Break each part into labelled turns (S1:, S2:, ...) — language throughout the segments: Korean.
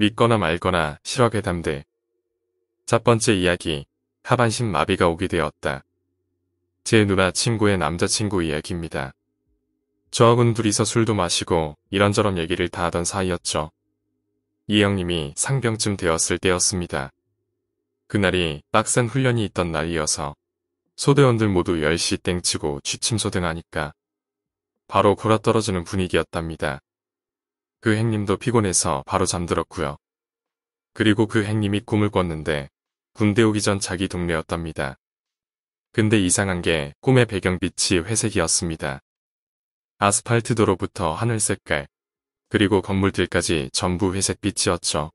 S1: 믿거나 말거나 실화괴담들. 첫 번째 이야기, 하반신 마비가 오게 되었다. 제 누나 친구의 남자친구 이야기입니다. 저하고는 둘이서 술도 마시고 이런저런 얘기를 다 하던 사이였죠. 이 형님이 상병쯤 되었을 때였습니다. 그날이 빡센 훈련이 있던 날이어서 소대원들 모두 10시 땡치고 취침소 등하니까 바로 골아떨어지는 분위기였답니다. 그 행님도 피곤해서 바로 잠들었고요. 그리고 그 행님이 꿈을 꿨는데 군대 오기 전 자기 동네였답니다. 근데 이상한 게 꿈의 배경빛이 회색이었습니다. 아스팔트 도로부터 하늘 색깔, 그리고 건물들까지 전부 회색빛이었죠.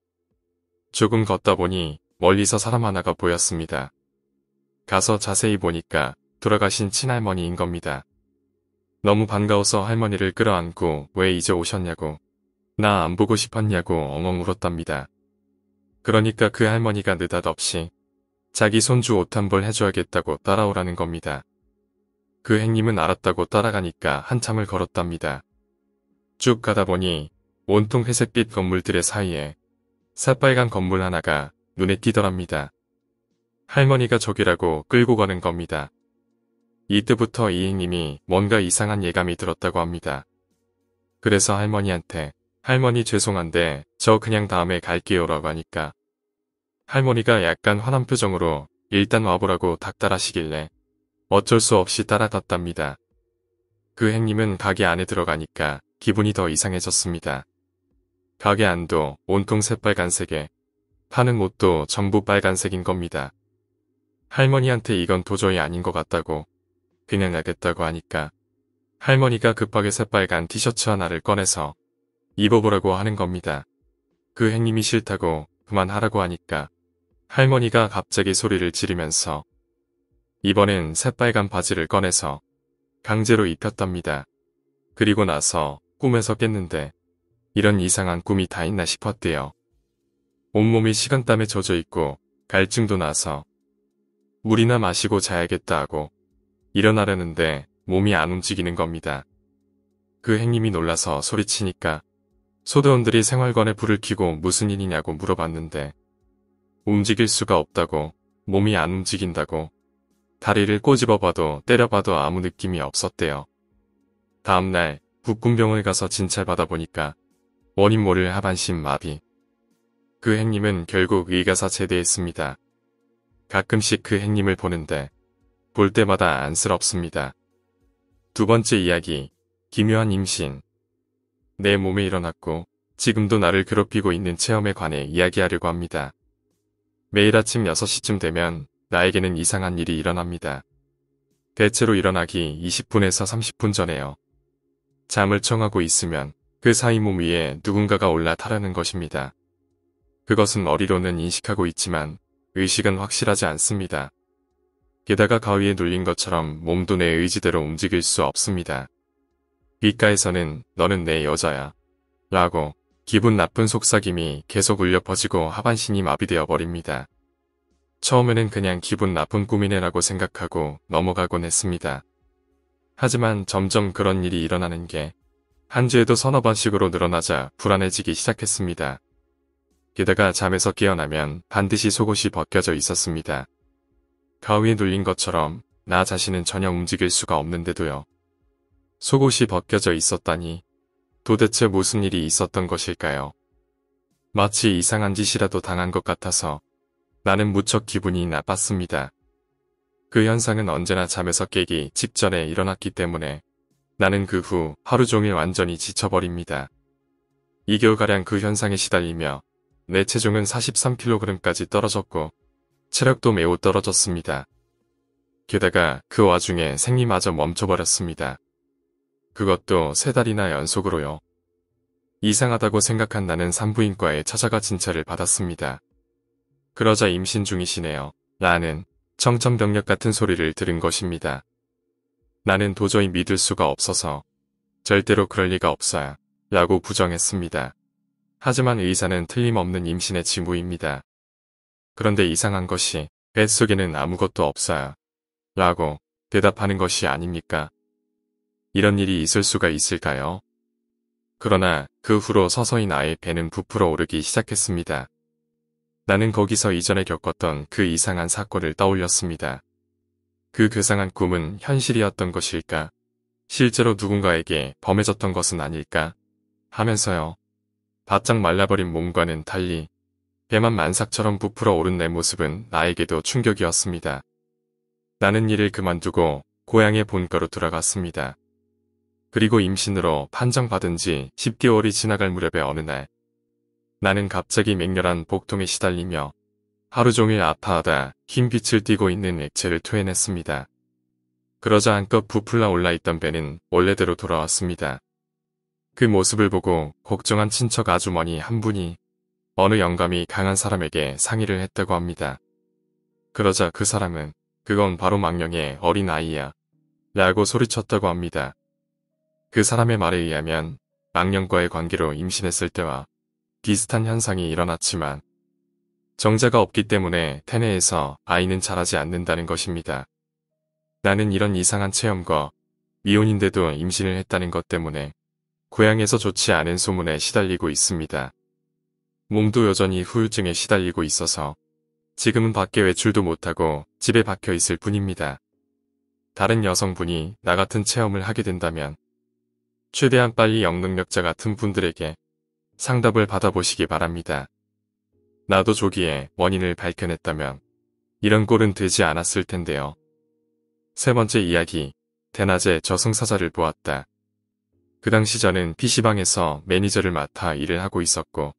S1: 조금 걷다 보니 멀리서 사람 하나가 보였습니다. 가서 자세히 보니까 돌아가신 친할머니인 겁니다. 너무 반가워서 할머니를 끌어안고 왜 이제 오셨냐고 나안 보고 싶었냐고 엉엉 울었답니다. 그러니까 그 할머니가 느닷없이 자기 손주 옷 한 벌 해줘야겠다고 따라오라는 겁니다. 그 행님은 알았다고 따라가니까 한참을 걸었답니다. 쭉 가다 보니 온통 회색빛 건물들의 사이에 새빨간 건물 하나가 눈에 띄더랍니다. 할머니가 저기라고 끌고 가는 겁니다. 이때부터 이행님이 뭔가 이상한 예감이 들었다고 합니다. 그래서 할머니한테 할머니 죄송한데 저 그냥 다음에 갈게요 라고 하니까 할머니가 약간 화난 표정으로 일단 와보라고 닥달하시길래 어쩔 수 없이 따라갔답니다. 그 행님은 가게 안에 들어가니까 기분이 더 이상해졌습니다. 가게 안도 온통 새빨간색에 파는 옷도 전부 빨간색인 겁니다. 할머니한테 이건 도저히 아닌 것 같다고 그냥 알겠다고 하니까 할머니가 급하게 새빨간 티셔츠 하나를 꺼내서 입어보라고 하는 겁니다. 그 행님이 싫다고 그만하라고 하니까 할머니가 갑자기 소리를 지르면서 이번엔 새빨간 바지를 꺼내서 강제로 입혔답니다. 그리고 나서 꿈에서 깼는데 이런 이상한 꿈이 다 있나 싶었대요. 온몸이 시간땀에 젖어있고 갈증도 나서 물이나 마시고 자야겠다 하고 일어나려는데 몸이 안 움직이는 겁니다. 그 행님이 놀라서 소리치니까 소대원들이 생활관에 불을 켜고 무슨 일이냐고 물어봤는데 움직일 수가 없다고 몸이 안 움직인다고 다리를 꼬집어 봐도 때려 봐도 아무 느낌이 없었대요. 다음날 북군병을 가서 진찰받아 보니까 원인 모를 하반신 마비. 그 행님은 결국 의가사 제대했습니다. 가끔씩 그 행님을 보는데 볼 때마다 안쓰럽습니다. 두 번째 이야기, 기묘한 임신 내 몸에 일어났고 지금도 나를 괴롭히고 있는 체험에 관해 이야기하려고 합니다. 매일 아침 6시쯤 되면 나에게는 이상한 일이 일어납니다. 대체로 일어나기 20분에서 30분 전에요. 잠을 청하고 있으면 그 사이 몸 위에 누군가가 올라타라는 것입니다. 그것은 머리로는 인식하고 있지만 의식은 확실하지 않습니다. 게다가 가위에 눌린 것처럼 몸도 내 의지대로 움직일 수 없습니다. 귓가에서는 너는 내 여자야. 라고 기분 나쁜 속삭임이 계속 울려 퍼지고 하반신이 마비되어 버립니다. 처음에는 그냥 기분 나쁜 꿈이네라고 생각하고 넘어가곤 했습니다. 하지만 점점 그런 일이 일어나는 게 한 주에도 서너 번씩으로 늘어나자 불안해지기 시작했습니다. 게다가 잠에서 깨어나면 반드시 속옷이 벗겨져 있었습니다. 가위에 눌린 것처럼 나 자신은 전혀 움직일 수가 없는데도요. 속옷이 벗겨져 있었다니 도대체 무슨 일이 있었던 것일까요? 마치 이상한 짓이라도 당한 것 같아서 나는 무척 기분이 나빴습니다. 그 현상은 언제나 잠에서 깨기 직전에 일어났기 때문에 나는 그 후 하루 종일 완전히 지쳐버립니다. 2개월가량 그 현상에 시달리며 내 체중은 43kg까지 떨어졌고 체력도 매우 떨어졌습니다. 게다가 그 와중에 생리마저 멈춰버렸습니다. 그것도 세 달이나 연속으로요. 이상하다고 생각한 나는 산부인과에 찾아가 진찰을 받았습니다. 그러자 임신 중이시네요. 라는 청천벽력 같은 소리를 들은 것입니다. 나는 도저히 믿을 수가 없어서 절대로 그럴 리가 없어요. 라고 부정했습니다. 하지만 의사는 틀림없는 임신의 징후입니다. 그런데 이상한 것이 뱃속에는 아무것도 없어요. 라고 대답하는 것이 아닙니까? 이런 일이 있을 수가 있을까요? 그러나 그 후로 서서히 나의 배는 부풀어 오르기 시작했습니다. 나는 거기서 이전에 겪었던 그 이상한 사건을 떠올렸습니다. 그 괴상한 꿈은 현실이었던 것일까? 실제로 누군가에게 범해졌던 것은 아닐까? 하면서요. 바짝 말라버린 몸과는 달리 배만 만삭처럼 부풀어 오른 내 모습은 나에게도 충격이었습니다. 나는 일을 그만두고 고향의 본가로 돌아갔습니다. 그리고 임신으로 판정받은 지 10개월이 지나갈 무렵의 어느 날 나는 갑자기 맹렬한 복통에 시달리며 하루 종일 아파하다 흰 빛을 띠고 있는 액체를 토해냈습니다. 그러자 한껏 부풀라 올라있던 배는 원래대로 돌아왔습니다. 그 모습을 보고 걱정한 친척 아주머니 한 분이 어느 영감이 강한 사람에게 상의를 했다고 합니다. 그러자 그 사람은 그건 바로 망령의 어린아이야 라고 소리쳤다고 합니다. 그 사람의 말에 의하면 악령과의 관계로 임신했을 때와 비슷한 현상이 일어났지만 정자가 없기 때문에 태내에서 아이는 자라지 않는다는 것입니다. 나는 이런 이상한 체험과 미혼인데도 임신을 했다는 것 때문에 고향에서 좋지 않은 소문에 시달리고 있습니다. 몸도 여전히 후유증에 시달리고 있어서 지금은 밖에 외출도 못하고 집에 박혀 있을 뿐입니다. 다른 여성분이 나 같은 체험을 하게 된다면 최대한 빨리 영능력자 같은 분들에게 상담을 받아보시기 바랍니다. 나도 조기에 원인을 밝혀냈다면 이런 꼴은 되지 않았을 텐데요. 세 번째 이야기, 대낮에 저승사자를 보았다. 그 당시 저는 PC방에서 매니저를 맡아 일을 하고 있었고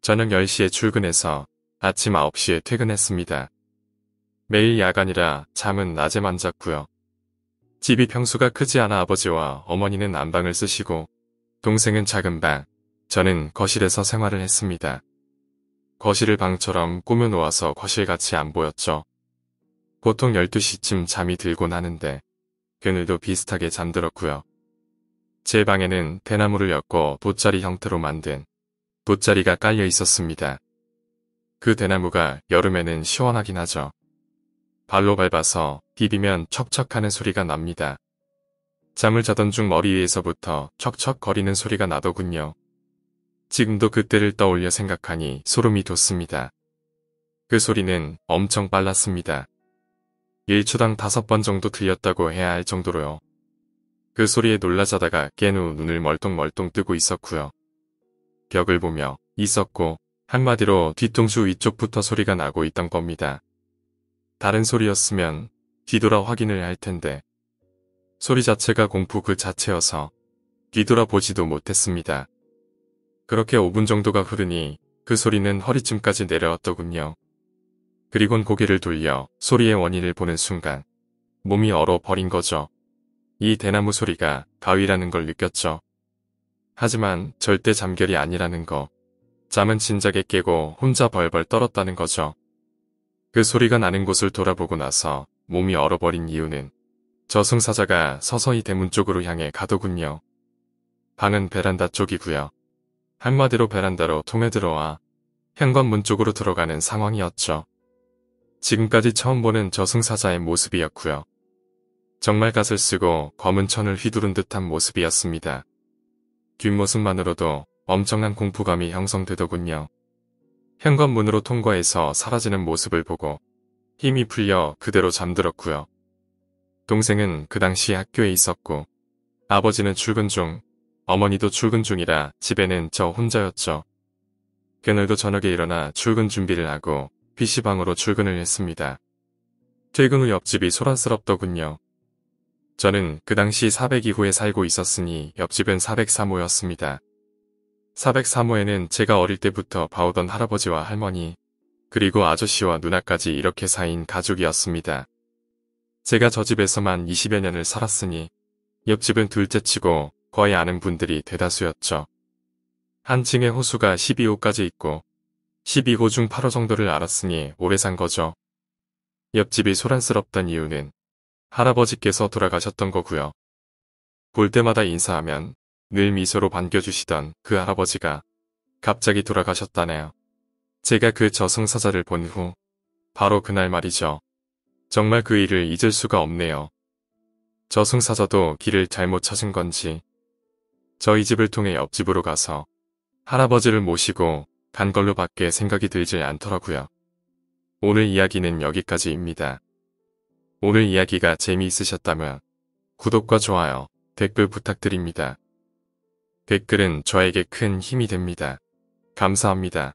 S1: 저녁 10시에 출근해서 아침 9시에 퇴근했습니다. 매일 야간이라 잠은 낮에만 잤고요. 집이 평수가 크지 않아 아버지와 어머니는 안방을 쓰시고 동생은 작은 방, 저는 거실에서 생활을 했습니다. 거실을 방처럼 꾸며놓아서 거실같이 안 보였죠. 보통 12시쯤 잠이 들곤 하는데 그늘도 비슷하게 잠들었고요. 제 방에는 대나무를 엮어 돗자리 형태로 만든 돗자리가 깔려 있었습니다. 그 대나무가 여름에는 시원하긴 하죠. 발로 밟아서 비비면 척척하는 소리가 납니다. 잠을 자던 중 머리 위에서부터 척척거리는 소리가 나더군요. 지금도 그때를 떠올려 생각하니 소름이 돋습니다. 그 소리는 엄청 빨랐습니다. 1초당 5번 정도 들렸다고 해야 할 정도로요. 그 소리에 놀라 자다가 깬 후 눈을 멀뚱멀뚱 뜨고 있었고요. 벽을 보며 있었고 한마디로 뒤통수 위쪽부터 소리가 나고 있던 겁니다. 다른 소리였으면 뒤돌아 확인을 할 텐데 소리 자체가 공포 그 자체여서 뒤돌아 보지도 못했습니다. 그렇게 5분 정도가 흐르니 그 소리는 허리쯤까지 내려왔더군요. 그리곤 고개를 돌려 소리의 원인을 보는 순간 몸이 얼어버린 거죠. 이 대나무 소리가 가위라는 걸 느꼈죠. 하지만 절대 잠결이 아니라는 거. 잠은 진작에 깨고 혼자 벌벌 떨었다는 거죠. 그 소리가 나는 곳을 돌아보고 나서 몸이 얼어버린 이유는 저승사자가 서서히 대문 쪽으로 향해 가더군요. 방은 베란다 쪽이고요. 한마디로 베란다로 통에 들어와 현관문 쪽으로 들어가는 상황이었죠. 지금까지 처음 보는 저승사자의 모습이었고요. 정말 갓을 쓰고 검은 천을 휘두른 듯한 모습이었습니다. 뒷모습만으로도 엄청난 공포감이 형성되더군요. 현관문으로 통과해서 사라지는 모습을 보고 힘이 풀려 그대로 잠들었고요. 동생은 그 당시 학교에 있었고 아버지는 출근 중 어머니도 출근 중이라 집에는 저 혼자였죠. 그늘도 저녁에 일어나 출근 준비를 하고 PC방으로 출근을 했습니다. 퇴근 후 옆집이 소란스럽더군요. 저는 그 당시 402호에 살고 있었으니 옆집은 403호였습니다. 403호에는 제가 어릴 때부터 봐오던 할아버지와 할머니, 그리고 아저씨와 누나까지 이렇게 사인 가족이었습니다. 제가 저 집에서만 20여 년을 살았으니 옆집은 둘째치고 거의 아는 분들이 대다수였죠. 한 층에 호수가 12호까지 있고 12호 중 8호 정도를 알았으니 오래 산 거죠. 옆집이 소란스럽던 이유는 할아버지께서 돌아가셨던 거고요. 볼 때마다 인사하면 늘 미소로 반겨주시던 그 할아버지가 갑자기 돌아가셨다네요. 제가 그 저승사자를 본 후 바로 그날 말이죠. 정말 그 일을 잊을 수가 없네요. 저승사자도 길을 잘못 찾은 건지 저희 집을 통해 옆집으로 가서 할아버지를 모시고 간 걸로 밖에 생각이 들질 않더라고요. 오늘 이야기는 여기까지입니다. 오늘 이야기가 재미있으셨다면 구독과 좋아요, 댓글 부탁드립니다. 댓글은 저에게 큰 힘이 됩니다. 감사합니다.